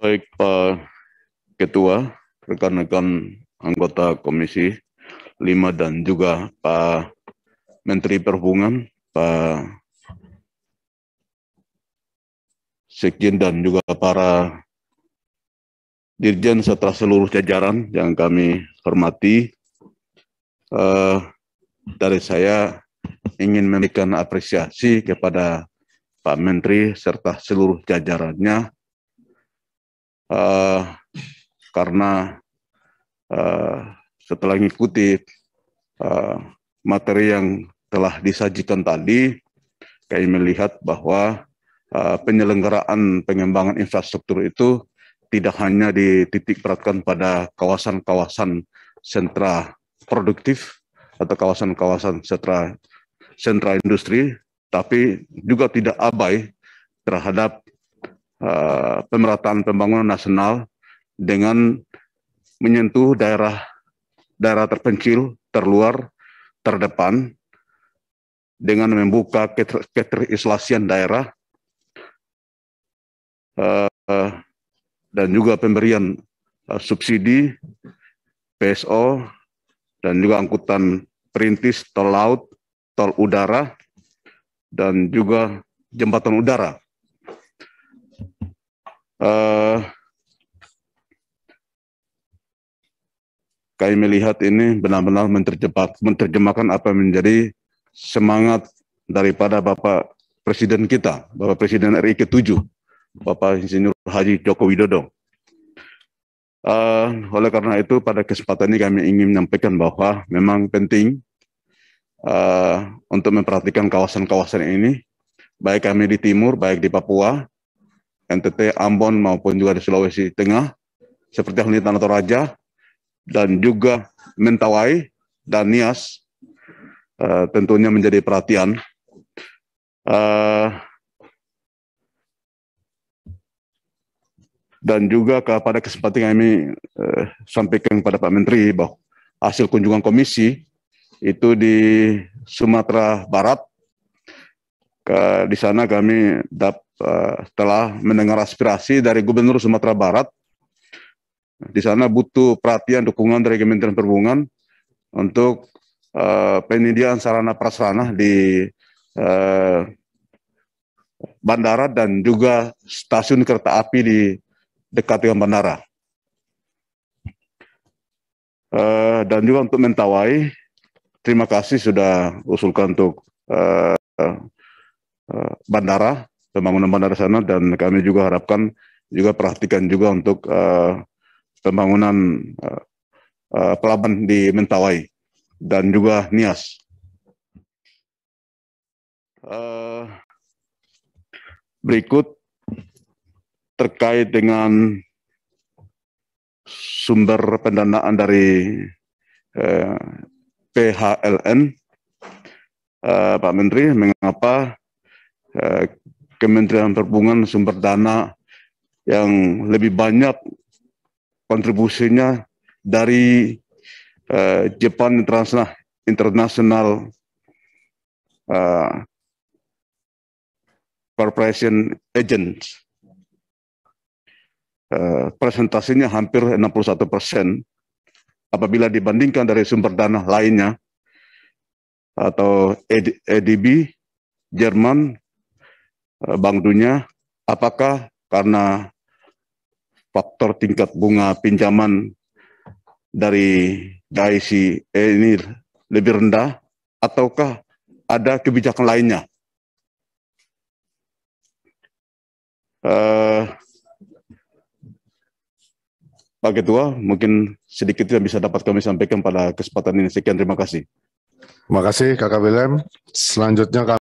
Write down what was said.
Baik Pak Ketua, rekan-rekan anggota Komisi 5 dan juga Pak Menteri Perhubungan, Pak Sekjen dan juga para Dirjen serta seluruh jajaran yang kami hormati. Uh, dari saya ingin memberikan apresiasi kepada Pak Menteri serta seluruh jajarannya uh, karena uh, setelah mengikuti uh, eh, materi yang telah disajikan tadi, kami melihat bahwa uh, penyelenggaraan pengembangan infrastruktur itu tidak hanya dititik beratkan pada kawasan-kawasan sentra produktif atau kawasan-kawasan sentra sentra industri, tapi juga tidak abai terhadap uh, pemerataan pembangunan nasional dengan menyentuh daerah daerah terpencil, terluar, terdepan dengan membuka keter, keterisolasian daerah uh, dan juga pemberian uh, subsidi PSO dan juga angkutan perintis tol laut, tol udara dan juga jembatan udara Uh, kami melihat ini benar-benar menerjemahkan apa menjadi semangat daripada Bapak Presiden kita, Bapak Presiden RI ke-7, Bapak Insinyur Haji Joko Widodo. Uh, oleh karena itu, pada kesempatan ini kami ingin menyampaikan bahwa memang penting uh, untuk memperhatikan kawasan-kawasan ini, baik kami di timur, baik di Papua, NTT, Ambon, maupun juga di Sulawesi Tengah, seperti halnya Tanah Toraja, dan juga Mentawai dan Nias, uh, tentunya menjadi perhatian. Uh, dan juga kepada kesempatan kami uh, sampaikan kepada Pak Menteri bahwa hasil kunjungan komisi itu di Sumatera Barat ke, di sana kami dapat setelah eh, mendengar aspirasi dari Gubernur Sumatera Barat. Di sana butuh perhatian dukungan dari Kementerian Perhubungan untuk uh, penyediaan sarana prasarana di uh, bandara dan juga stasiun kereta api di dekat dengan bandara. Uh, dan juga untuk mentawai, terima kasih sudah usulkan untuk uh, uh, bandara pembangunan bandara sana dan kami juga harapkan juga perhatikan juga untuk uh, pembangunan uh, uh, pelabuhan di Mentawai dan juga Nias. Uh, berikut terkait dengan sumber pendanaan dari uh, PHLN, uh, Pak Menteri, mengapa uh, Kementerian Perhubungan sumber dana yang lebih banyak kontribusinya dari uh, Jepang International, International uh, Corporation Agents. Uh, presentasinya hampir 61 persen apabila dibandingkan dari sumber dana lainnya atau EDB e Jerman Eh, Bank Dunia, apakah karena faktor tingkat bunga pinjaman dari DAISI eh, ini lebih rendah ataukah ada kebijakan lainnya? Uh, eh, Pak Ketua, mungkin sedikit yang bisa dapat kami sampaikan pada kesempatan ini. Sekian, terima kasih. Terima kasih, Kakak Wilhelm. Selanjutnya Kak.